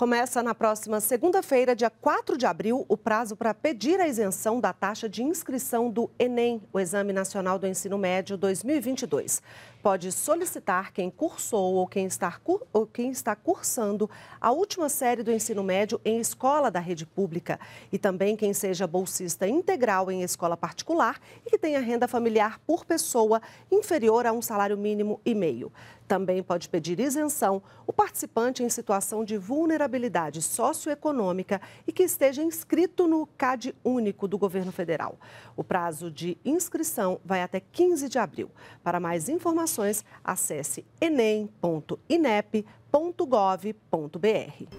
Começa na próxima segunda-feira, dia 4 de abril, o prazo para pedir a isenção da taxa de inscrição do Enem, o Exame Nacional do Ensino Médio 2022. Pode solicitar quem cursou ou quem está, ou quem está cursando a última série do ensino médio em escola da rede pública e também quem seja bolsista integral em escola particular e que tenha renda familiar por pessoa inferior a um salário mínimo e meio. Também pode pedir isenção o participante em situação de vulnerabilidade estabilidade socioeconômica e que esteja inscrito no CAD único do governo federal. O prazo de inscrição vai até 15 de abril. Para mais informações, acesse enem.inep.gov.br.